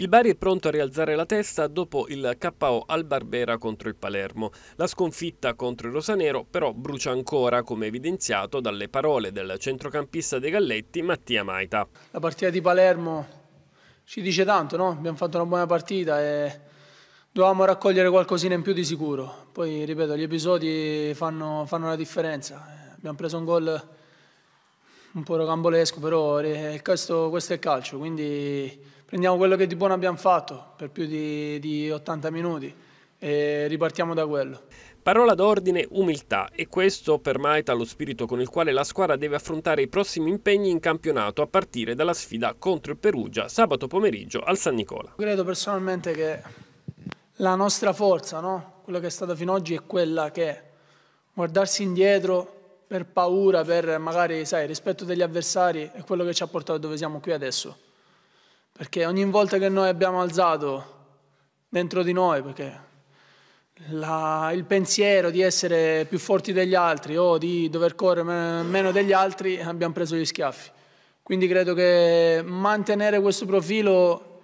Il Bari è pronto a rialzare la testa dopo il KO al Barbera contro il Palermo. La sconfitta contro il Rosanero però brucia ancora, come evidenziato dalle parole del centrocampista dei Galletti, Mattia Maita. La partita di Palermo ci dice tanto, no? Abbiamo fatto una buona partita e dovevamo raccogliere qualcosina in più di sicuro. Poi, ripeto, gli episodi fanno, fanno la differenza. Eh, abbiamo preso un gol un po' rocambolesco, però eh, questo, questo è il calcio, quindi prendiamo quello che di buono abbiamo fatto per più di, di 80 minuti e ripartiamo da quello. Parola d'ordine, umiltà, e questo per Maita lo spirito con il quale la squadra deve affrontare i prossimi impegni in campionato a partire dalla sfida contro il Perugia sabato pomeriggio al San Nicola. Credo personalmente che la nostra forza, no? quello che è stata fino ad oggi, è quella che guardarsi indietro per paura, per magari sai, rispetto degli avversari, è quello che ci ha portato dove siamo qui adesso. Perché ogni volta che noi abbiamo alzato dentro di noi, perché la, il pensiero di essere più forti degli altri o di dover correre meno degli altri, abbiamo preso gli schiaffi. Quindi credo che mantenere questo profilo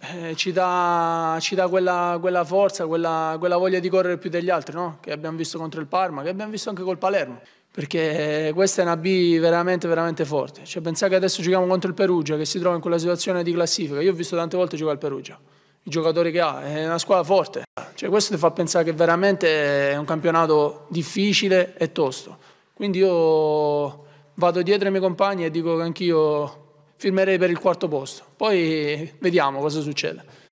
eh, ci dà, ci dà quella, quella, forza, quella, quella voglia di correre più degli altri, no? che abbiamo visto contro il Parma, che abbiamo visto anche col Palermo perché questa è una B veramente, veramente forte. Cioè, pensate che adesso giochiamo contro il Perugia, che si trova in quella situazione di classifica. Io ho visto tante volte giocare il Perugia, i giocatori che ha, è una squadra forte. Cioè, questo ti fa pensare che veramente è un campionato difficile e tosto. Quindi io vado dietro ai miei compagni e dico che anch'io firmerei per il quarto posto. Poi vediamo cosa succede.